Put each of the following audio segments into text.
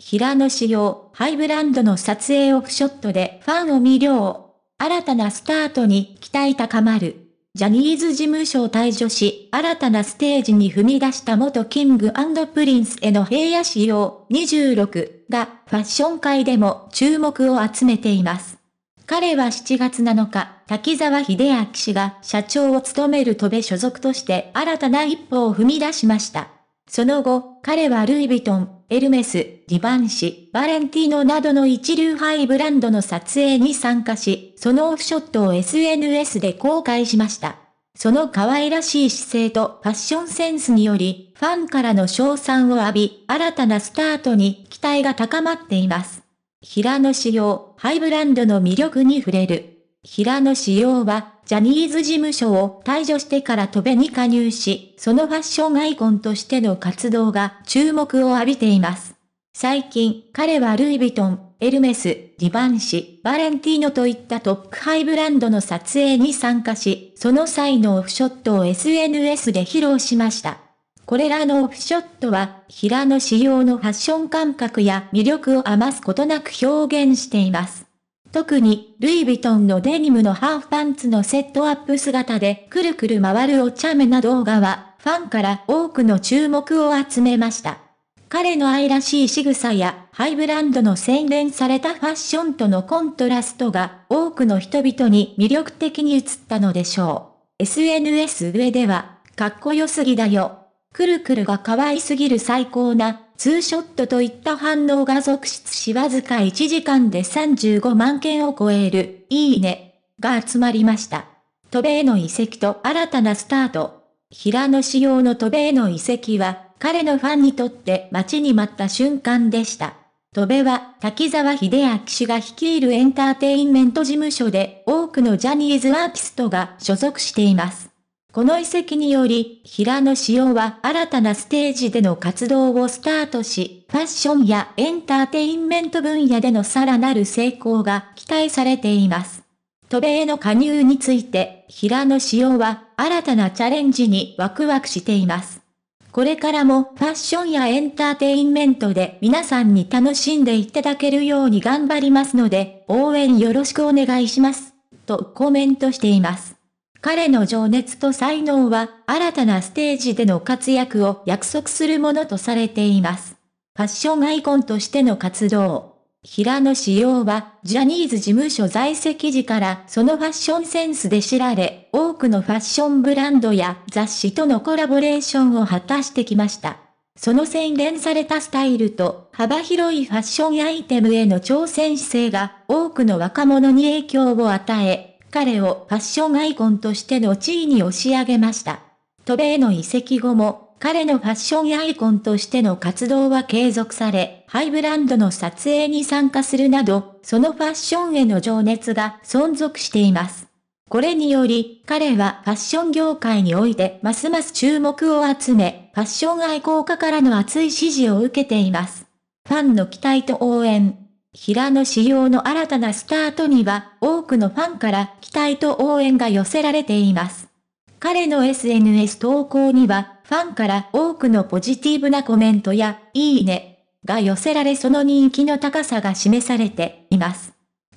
平野仕様、ハイブランドの撮影オフショットでファンを魅了。新たなスタートに期待高まる。ジャニーズ事務所を退所し、新たなステージに踏み出した元キングプリンスへの平野仕様26がファッション界でも注目を集めています。彼は7月7日、滝沢秀明氏が社長を務める戸部所属として新たな一歩を踏み出しました。その後、彼はルイ・ヴィトン、エルメス、ディバンシ、バレンティーノなどの一流ハイブランドの撮影に参加し、そのオフショットを SNS で公開しました。その可愛らしい姿勢とファッションセンスにより、ファンからの称賛を浴び、新たなスタートに期待が高まっています。平野仕様、ハイブランドの魅力に触れる。平野紫耀は、ジャニーズ事務所を退場してから戸べに加入し、そのファッションアイコンとしての活動が注目を浴びています。最近、彼はルイ・ヴィトン、エルメス、ディバンシ、バレンティーノといったトップハイブランドの撮影に参加し、その際のオフショットを SNS で披露しました。これらのオフショットは、平野仕様のファッション感覚や魅力を余すことなく表現しています。特に、ルイ・ヴィトンのデニムのハーフパンツのセットアップ姿で、くるくる回るお茶目な動画は、ファンから多くの注目を集めました。彼の愛らしい仕草や、ハイブランドの洗練されたファッションとのコントラストが、多くの人々に魅力的に映ったのでしょう。SNS 上では、かっこよすぎだよ。くるくるが可愛すぎる最高な、ツーショットといった反応が続出しわずか1時間で35万件を超える、いいね、が集まりました。渡米の遺跡と新たなスタート。平野仕様の渡米の遺跡は、彼のファンにとって待ちに待った瞬間でした。戸部は滝沢秀明氏が率いるエンターテインメント事務所で多くのジャニーズアーティストが所属しています。この遺跡により、平野紫耀は新たなステージでの活動をスタートし、ファッションやエンターテインメント分野でのさらなる成功が期待されています。渡米への加入について、平野紫耀は新たなチャレンジにワクワクしています。これからもファッションやエンターテインメントで皆さんに楽しんでいただけるように頑張りますので、応援よろしくお願いします。とコメントしています。彼の情熱と才能は新たなステージでの活躍を約束するものとされています。ファッションアイコンとしての活動。平野紫耀は、ジャニーズ事務所在籍時からそのファッションセンスで知られ、多くのファッションブランドや雑誌とのコラボレーションを果たしてきました。その洗練されたスタイルと幅広いファッションアイテムへの挑戦姿勢が多くの若者に影響を与え、彼をファッションアイコンとしての地位に押し上げました。渡米の移籍後も、彼のファッションアイコンとしての活動は継続され、ハイブランドの撮影に参加するなど、そのファッションへの情熱が存続しています。これにより、彼はファッション業界においてますます注目を集め、ファッション愛好家からの熱い支持を受けています。ファンの期待と応援、平野仕様の新たなスタートには多くのファンから期待と応援が寄せられています。彼の SNS 投稿にはファンから多くのポジティブなコメントやいいねが寄せられその人気の高さが示されています。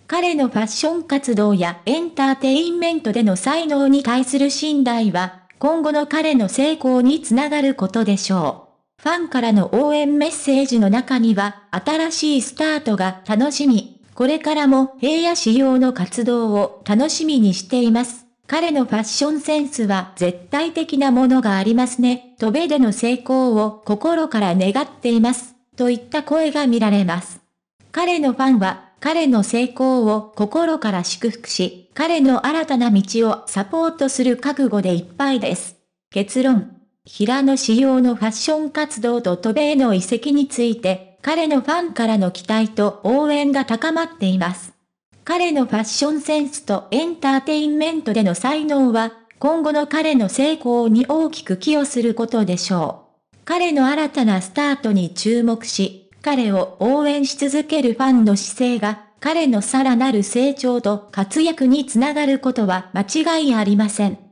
彼のファッション活動やエンターテインメントでの才能に対する信頼は今後の彼の成功につながることでしょう。ファンからの応援メッセージの中には、新しいスタートが楽しみ。これからも平野仕様の活動を楽しみにしています。彼のファッションセンスは絶対的なものがありますね。飛べでの成功を心から願っています。といった声が見られます。彼のファンは、彼の成功を心から祝福し、彼の新たな道をサポートする覚悟でいっぱいです。結論。平野仕様のファッション活動と渡米の遺跡について、彼のファンからの期待と応援が高まっています。彼のファッションセンスとエンターテインメントでの才能は、今後の彼の成功に大きく寄与することでしょう。彼の新たなスタートに注目し、彼を応援し続けるファンの姿勢が、彼のさらなる成長と活躍につながることは間違いありません。